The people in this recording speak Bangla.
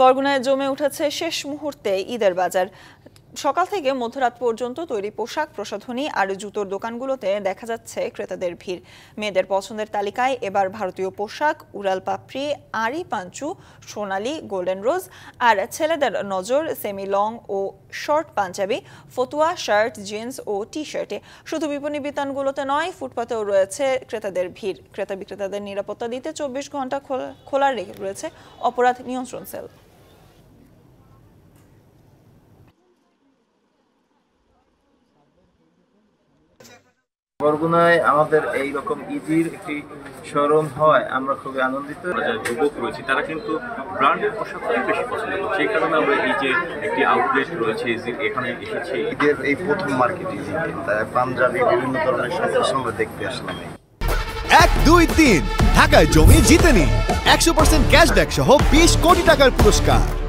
বরগুনায় জমে উঠেছে শেষ মুহূর্তে ঈদের বাজার সকাল থেকে মধ্যরাত পর্যন্ত তৈরি পোশাক প্রসাধনী আর জুতোর দোকানগুলোতে দেখা যাচ্ছে ক্রেতাদের ভিড় মেয়েদের পছন্দের তালিকায় এবার ভারতীয় পোশাক উড়াল পাপড়ি আরি পাঞ্চু সোনালি গোল্ডেন রোজ আর ছেলেদের নজর সেমি লং ও শর্ট পাঞ্জাবি ফতুয়া শার্ট জিন্স ও টি শার্টে শুধু বিপণী বিতানগুলোতে নয় ফুটপাতেও রয়েছে ক্রেতাদের ভিড় ক্রেতা বিক্রেতাদের নিরাপত্তা দিতে চব্বিশ ঘন্টা খোলা রয়েছে অপরাধ নিয়ন্ত্রণ সেল বরগুনায় আমাদের এই রকম ইজির একটি শোরুম হয় আমরা খুবই আনন্দিত যুবক রয়েছে তারা কিন্তু ব্র্যান্ডের পোশাকটাই বেশি পছন্দ করে সেই কারণে আমরা এই যে একটি আউটলেট রয়েছে ইজির এখানে এসেছি ঈদের এই প্রথম মার্কেট ইজিতে তাই পাঞ্জাবি বিভিন্ন ধরনের সন্ত্রাস আমরা দেখতে আসলাম এক দুই তিন ঢাকায় জমি জিতে নি একশো পার্সেন্ট ক্যাশব্যাক সহ বিশ কোটি টাকার পুরস্কার